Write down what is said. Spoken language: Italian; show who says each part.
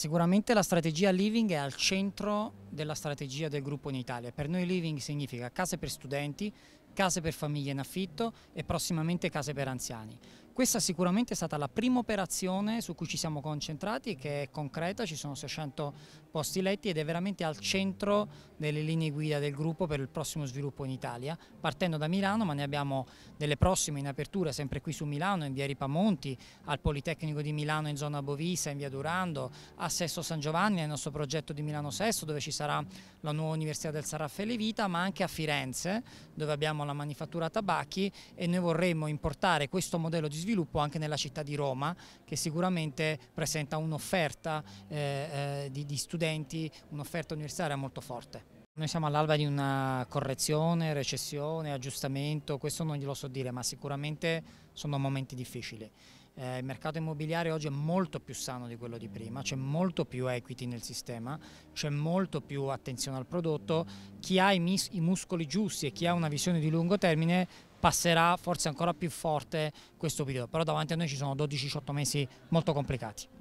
Speaker 1: Sicuramente la strategia Living è al centro della strategia del gruppo in Italia. Per noi Living significa case per studenti, case per famiglie in affitto e prossimamente case per anziani. Questa sicuramente è stata la prima operazione su cui ci siamo concentrati, che è concreta, ci sono 600 posti letti ed è veramente al centro delle linee guida del gruppo per il prossimo sviluppo in Italia, partendo da Milano, ma ne abbiamo delle prossime in apertura, sempre qui su Milano, in via Ripamonti, al Politecnico di Milano in zona Bovisa, in via Durando, a Sesto San Giovanni, nel nostro progetto di Milano Sesto, dove ci sarà la nuova Università del San Raffaele Vita, ma anche a Firenze, dove abbiamo la manifattura tabacchi e noi vorremmo importare questo modello di sviluppo sviluppo anche nella città di Roma che sicuramente presenta un'offerta eh, eh di, di studenti, un'offerta universitaria molto forte. Noi siamo all'alba di una correzione, recessione, aggiustamento, questo non glielo so dire, ma sicuramente sono momenti difficili. Eh, il mercato immobiliare oggi è molto più sano di quello di prima, c'è molto più equity nel sistema, c'è molto più attenzione al prodotto, chi ha i, i muscoli giusti e chi ha una visione di lungo termine passerà forse ancora più forte questo periodo, però davanti a noi ci sono 12-18 mesi molto complicati.